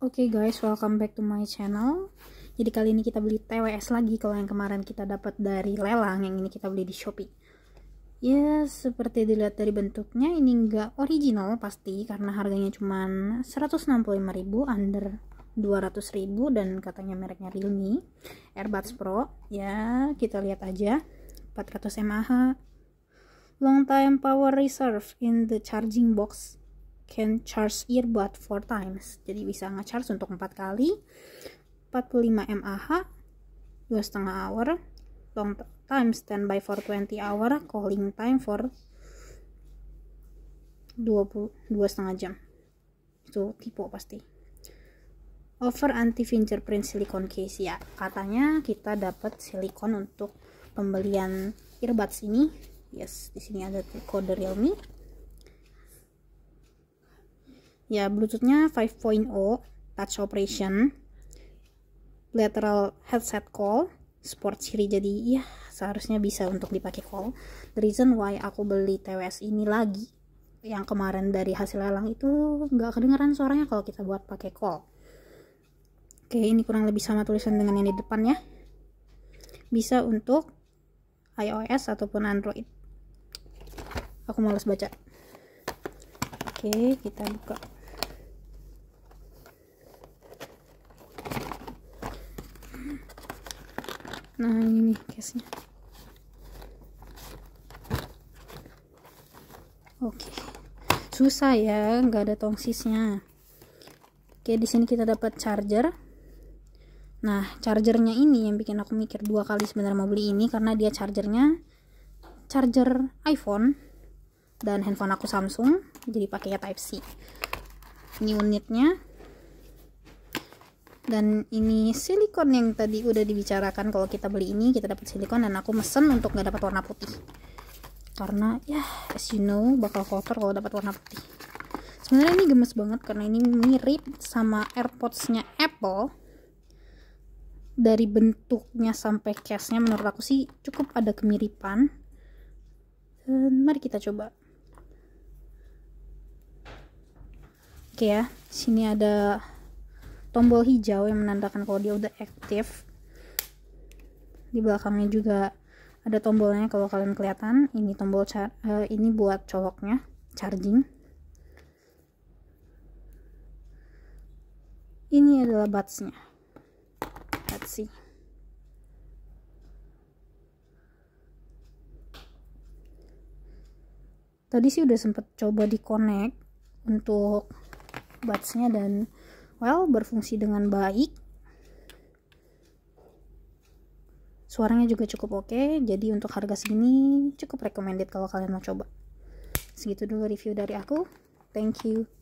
Oke okay guys, welcome back to my channel. Jadi kali ini kita beli TWS lagi kalau yang kemarin kita dapat dari lelang, yang ini kita beli di Shopee. Ya, seperti dilihat dari bentuknya ini nggak original pasti karena harganya cuma 165.000 under 200.000 dan katanya mereknya Realme Airbuds Pro. Ya, kita lihat aja. 400 mAh long time power reserve in the charging box can charge earbud four times jadi bisa ngecharge untuk empat kali 45 mAh dua setengah hour long time standby for 20 hour calling time for dua setengah jam itu tipe pasti over anti fingerprint silicon case ya katanya kita dapat silikon untuk pembelian earbuds ini yes di sini ada kode realme ya bluetoothnya 5.0 touch operation lateral headset call sport siri jadi ya seharusnya bisa untuk dipakai call the reason why aku beli TWS ini lagi yang kemarin dari hasil lelang itu nggak kedengeran suaranya kalau kita buat pakai call oke ini kurang lebih sama tulisan dengan yang di depan ya bisa untuk iOS ataupun Android aku males baca oke kita buka nah ini nih case nya oke okay. susah ya nggak ada tongsisnya oke okay, di sini kita dapat charger nah chargernya ini yang bikin aku mikir dua kali sebenarnya mau beli ini karena dia chargernya charger iPhone dan handphone aku Samsung jadi pakainya Type C ini unitnya dan ini silikon yang tadi udah dibicarakan kalau kita beli ini kita dapat silikon dan aku mesen untuk nggak dapat warna putih karena ya as you know bakal kotor kalau dapat warna putih sebenarnya ini gemes banget karena ini mirip sama airpodsnya Apple dari bentuknya sampai case-nya menurut aku sih cukup ada kemiripan dan mari kita coba oke ya sini ada tombol hijau yang menandakan kalau dia udah aktif di belakangnya juga ada tombolnya kalau kalian kelihatan ini tombol uh, ini buat coloknya charging ini adalah batsnya let's see tadi sih udah sempet coba di connect untuk batsnya dan well berfungsi dengan baik suaranya juga cukup oke okay, jadi untuk harga segini cukup recommended kalau kalian mau coba segitu dulu review dari aku thank you